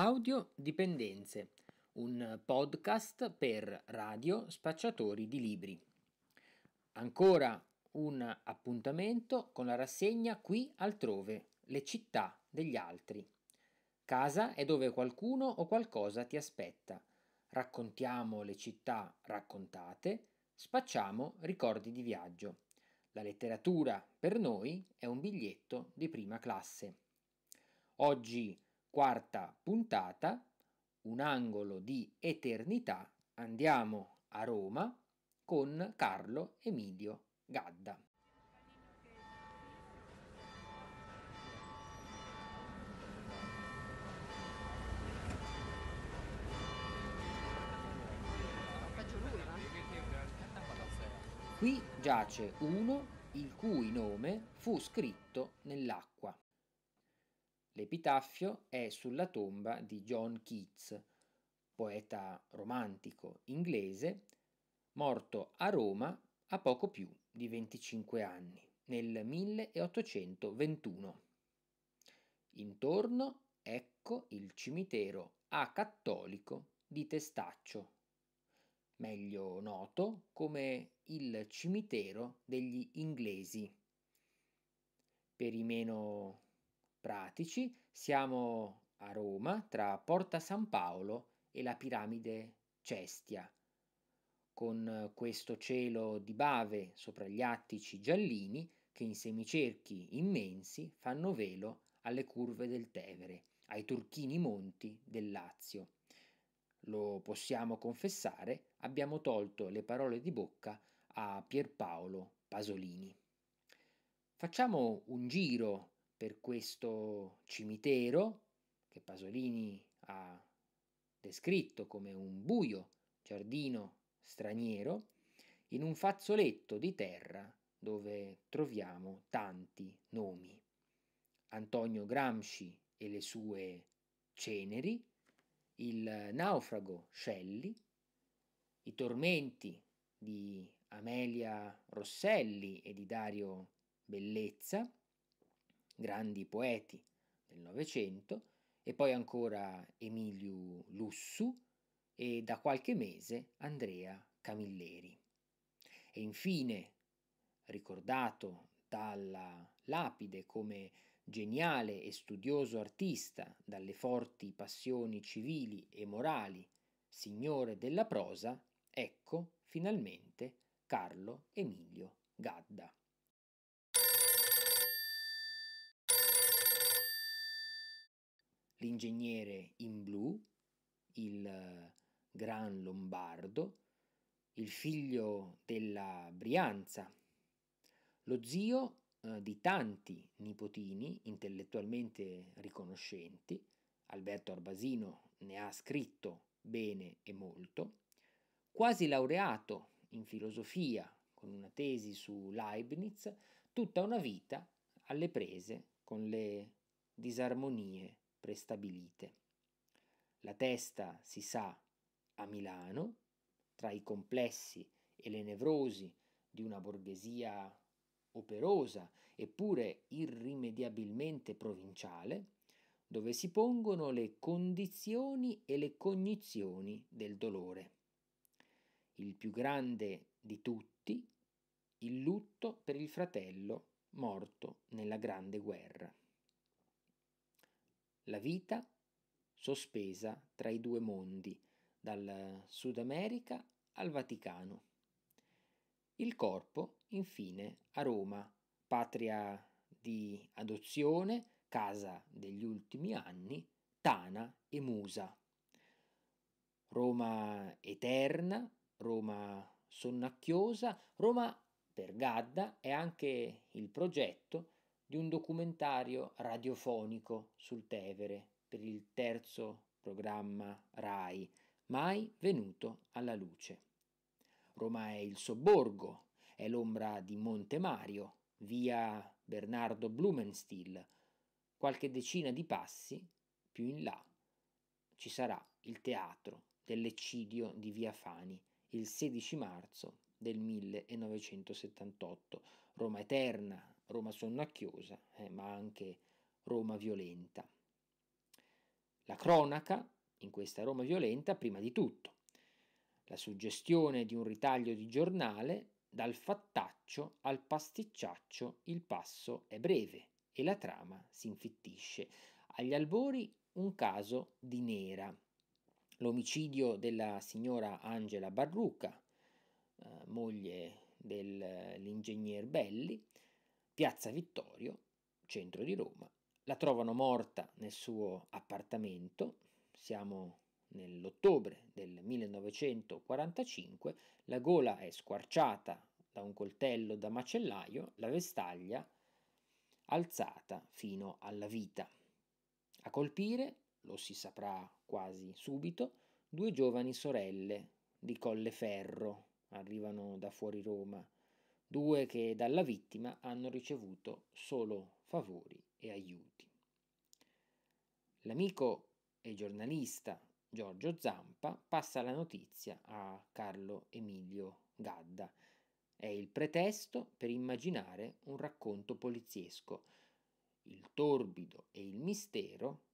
Audio Dipendenze, un podcast per radio spacciatori di libri. Ancora un appuntamento con la rassegna Qui altrove, le città degli altri. Casa è dove qualcuno o qualcosa ti aspetta. Raccontiamo le città raccontate, spacciamo ricordi di viaggio. La letteratura per noi è un biglietto di prima classe. Oggi quarta puntata, un angolo di eternità, andiamo a Roma con Carlo Emilio Gadda. Qui giace uno il cui nome fu scritto nell'acqua. L'epitaffio è sulla tomba di John Keats, poeta romantico inglese, morto a Roma a poco più di 25 anni, nel 1821. Intorno ecco il cimitero acattolico di Testaccio, meglio noto come il cimitero degli inglesi. Per i meno pratici, siamo a Roma tra Porta San Paolo e la piramide Cestia, con questo cielo di bave sopra gli attici giallini che in semicerchi immensi fanno velo alle curve del Tevere, ai turchini monti del Lazio. Lo possiamo confessare, abbiamo tolto le parole di bocca a Pierpaolo Pasolini. Facciamo un giro per questo cimitero che Pasolini ha descritto come un buio giardino straniero, in un fazzoletto di terra dove troviamo tanti nomi. Antonio Gramsci e le sue ceneri, il naufrago Shelley, i tormenti di Amelia Rosselli e di Dario Bellezza, grandi poeti del Novecento, e poi ancora Emilio Lussu e da qualche mese Andrea Camilleri. E infine, ricordato dalla lapide come geniale e studioso artista dalle forti passioni civili e morali, signore della prosa, ecco finalmente Carlo Emilio Gadda. l'ingegnere in blu, il eh, gran lombardo, il figlio della Brianza, lo zio eh, di tanti nipotini intellettualmente riconoscenti, Alberto Arbasino ne ha scritto bene e molto, quasi laureato in filosofia con una tesi su Leibniz, tutta una vita alle prese con le disarmonie prestabilite. La testa si sa a Milano, tra i complessi e le nevrosi di una borghesia operosa eppure irrimediabilmente provinciale, dove si pongono le condizioni e le cognizioni del dolore. Il più grande di tutti, il lutto per il fratello morto nella Grande Guerra la vita sospesa tra i due mondi, dal Sud America al Vaticano. Il corpo, infine, a Roma, patria di adozione, casa degli ultimi anni, Tana e Musa. Roma eterna, Roma sonnacchiosa, Roma per Gadda è anche il progetto di un documentario radiofonico sul Tevere per il terzo programma RAI, mai venuto alla luce. Roma è il sobborgo, è l'ombra di Monte Mario, via Bernardo Blumenstiel. Qualche decina di passi più in là ci sarà il teatro dell'eccidio di Via Fani il 16 marzo del 1978. Roma eterna, Roma sonnacchiosa, eh, ma anche Roma violenta. La cronaca in questa Roma violenta prima di tutto, la suggestione di un ritaglio di giornale dal fattaccio al pasticciaccio il passo è breve e la trama si infittisce. Agli albori un caso di nera, l'omicidio della signora Angela Barruca, eh, moglie dell'ingegner eh, Belli, Piazza Vittorio, centro di Roma. La trovano morta nel suo appartamento, siamo nell'ottobre del 1945, la gola è squarciata da un coltello da macellaio, la vestaglia alzata fino alla vita. A colpire, lo si saprà quasi subito, due giovani sorelle di Colleferro, arrivano da fuori Roma, due che dalla vittima hanno ricevuto solo favori e aiuti. L'amico e giornalista Giorgio Zampa passa la notizia a Carlo Emilio Gadda. È il pretesto per immaginare un racconto poliziesco. Il torbido e il mistero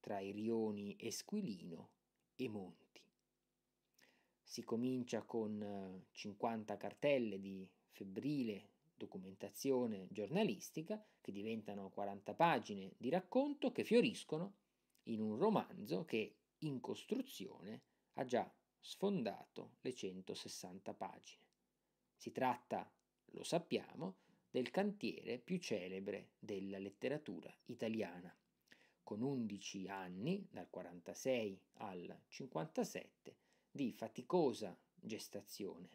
tra i rioni Esquilino e Monti. Si comincia con 50 eh, cartelle di febbrile documentazione giornalistica, che diventano 40 pagine di racconto, che fioriscono in un romanzo che in costruzione ha già sfondato le 160 pagine. Si tratta, lo sappiamo, del cantiere più celebre della letteratura italiana. Con 11 anni, dal 46 al 57, di faticosa gestazione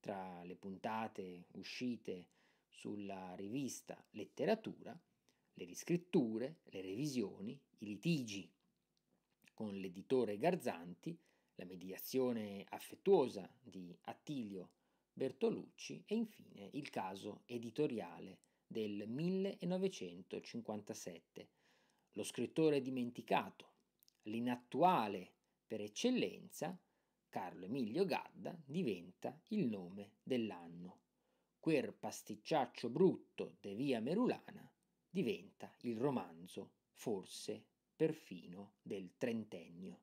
tra le puntate uscite sulla rivista Letteratura, le riscritture, le revisioni, i litigi con l'editore Garzanti, la mediazione affettuosa di Attilio Bertolucci e infine il caso editoriale del 1957, lo scrittore dimenticato, l'inattuale per eccellenza, Carlo Emilio Gadda diventa il nome dell'anno. Quel pasticciaccio brutto de via Merulana diventa il romanzo, forse perfino del trentennio.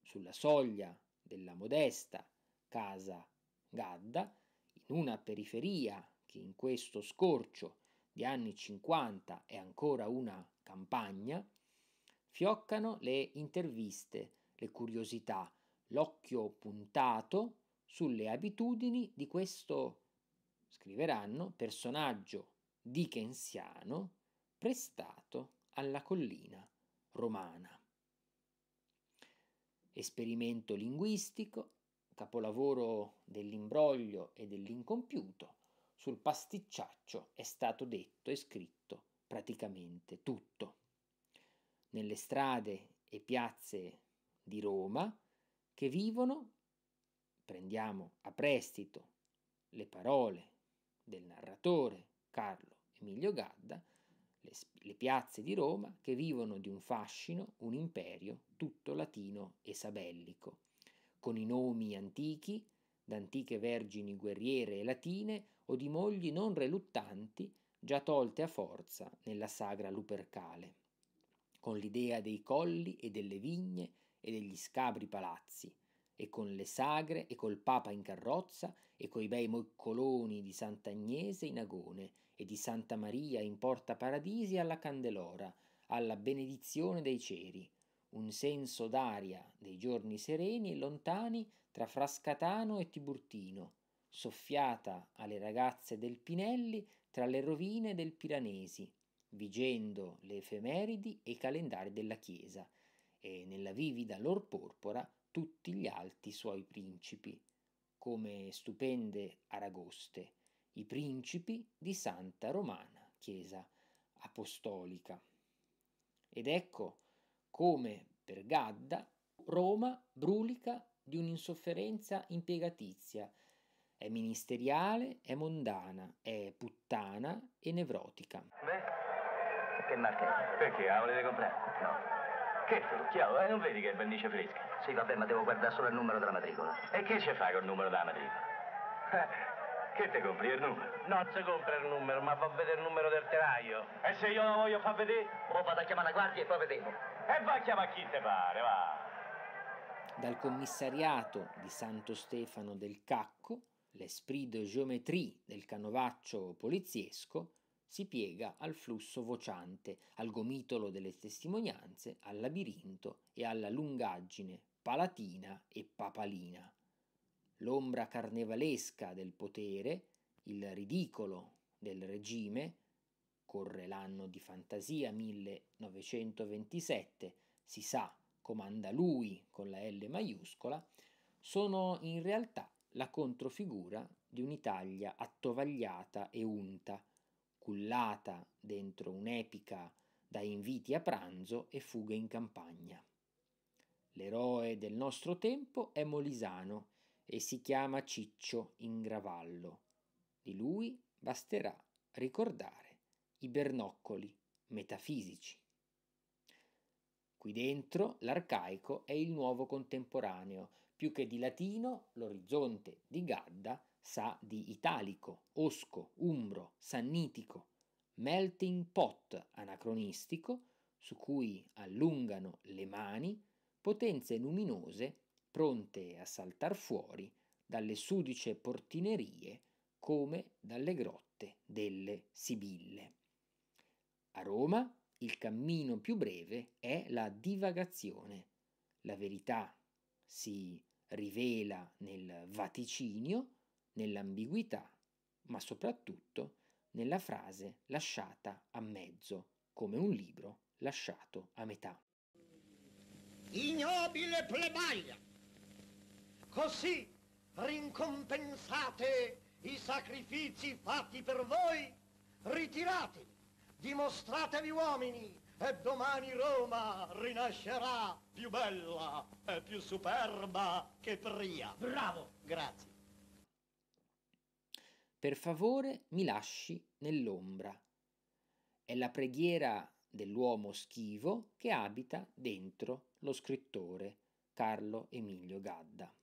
Sulla soglia della modesta casa Gadda, in una periferia che in questo scorcio di anni 50 è ancora una campagna, fioccano le interviste, le curiosità, l'occhio puntato sulle abitudini di questo, scriveranno, personaggio dickensiano prestato alla collina romana. Esperimento linguistico, capolavoro dell'imbroglio e dell'incompiuto, sul pasticciaccio è stato detto e scritto praticamente tutto. Nelle strade e piazze di Roma che vivono, prendiamo a prestito le parole del narratore Carlo Emilio Gadda, le, le piazze di Roma che vivono di un fascino, un imperio tutto latino e sabellico, con i nomi antichi, d'antiche vergini guerriere e latine o di mogli non reluttanti già tolte a forza nella sagra lupercale, con l'idea dei colli e delle vigne e degli scabri palazzi, e con le sagre e col Papa in carrozza e coi bei moccoloni di Sant'Agnese in Agone e di Santa Maria in Porta Paradisi alla Candelora, alla benedizione dei ceri, un senso d'aria dei giorni sereni e lontani tra Frascatano e Tiburtino, soffiata alle ragazze del Pinelli tra le rovine del Piranesi, vigendo le efemeridi e i calendari della Chiesa, e nella vivida lor porpora tutti gli alti suoi principi, come stupende aragoste, i principi di Santa Romana Chiesa Apostolica. Ed ecco come per Gadda Roma brulica di un'insofferenza impiegatizia, è ministeriale, è mondana, è puttana e nevrotica. Beh, che marchetta? Perché? Ah, volete comprare? No. Che Chiaro, eh, non vedi che è pernice fresca? Sì, vabbè, ma devo guardare solo il numero della matricola. E che ci fa col numero della matricola? Eh, che te compri il numero? Non si compra il numero, ma fa vedere il numero del telaio. E se io lo voglio far vedere? O vado a chiamare la guardia e poi vedremo. E va a chiamare chi te pare, va. Dal commissariato di Santo Stefano del Cacco, l'esprit de geometrie del canovaccio poliziesco, si piega al flusso vociante, al gomitolo delle testimonianze, al labirinto e alla lungaggine palatina e papalina. L'ombra carnevalesca del potere, il ridicolo del regime, corre l'anno di fantasia 1927, si sa, comanda lui con la L maiuscola, sono in realtà la controfigura di un'Italia attovagliata e unta, cullata dentro un'epica da inviti a pranzo e fughe in campagna. L'eroe del nostro tempo è Molisano e si chiama Ciccio in Gravallo. Di lui basterà ricordare i bernoccoli metafisici. Qui dentro l'arcaico è il nuovo contemporaneo, più che di latino l'orizzonte di Gadda sa di italico, osco, umbro, sannitico, melting pot anacronistico, su cui allungano le mani potenze luminose pronte a saltar fuori dalle sudice portinerie come dalle grotte delle Sibille. A Roma il cammino più breve è la divagazione. La verità si rivela nel vaticinio, nell'ambiguità, ma soprattutto nella frase lasciata a mezzo, come un libro lasciato a metà. Ignobile plebaia, così rincompensate i sacrifici fatti per voi, ritiratevi, dimostratevi uomini e domani Roma rinascerà più bella e più superba che pria. Bravo! Grazie. Per favore mi lasci nell'ombra. È la preghiera dell'uomo schivo che abita dentro lo scrittore Carlo Emilio Gadda.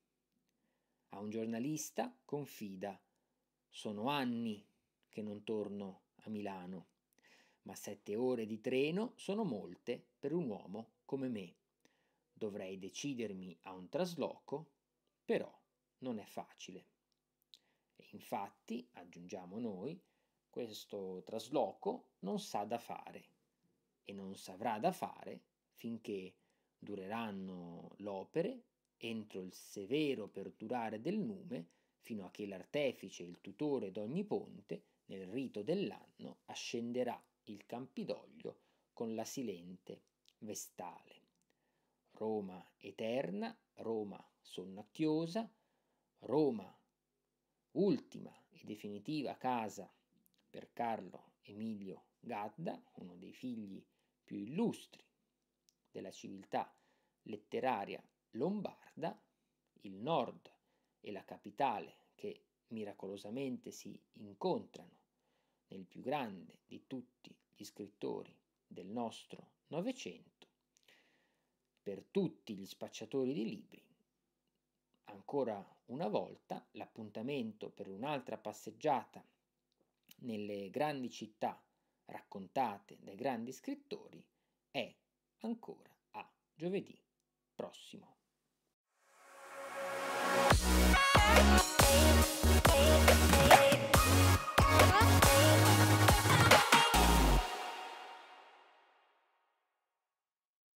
A un giornalista confida, sono anni che non torno a Milano, ma sette ore di treno sono molte per un uomo come me. Dovrei decidermi a un trasloco, però non è facile. E infatti, aggiungiamo noi, questo trasloco non sa da fare e non saprà da fare finché dureranno l'opere entro il severo perdurare del nume fino a che l'artefice, il tutore d'ogni ponte, nel rito dell'anno ascenderà il Campidoglio con la silente vestale. Roma eterna, Roma sonnacchiosa, Roma ultima e definitiva casa per Carlo Emilio Gadda, uno dei figli più illustri della civiltà letteraria lombarda, il nord e la capitale che miracolosamente si incontrano nel più grande di tutti gli scrittori del nostro Novecento, per tutti gli spacciatori di libri ancora una volta l'appuntamento per un'altra passeggiata nelle grandi città raccontate dai grandi scrittori è ancora a giovedì prossimo.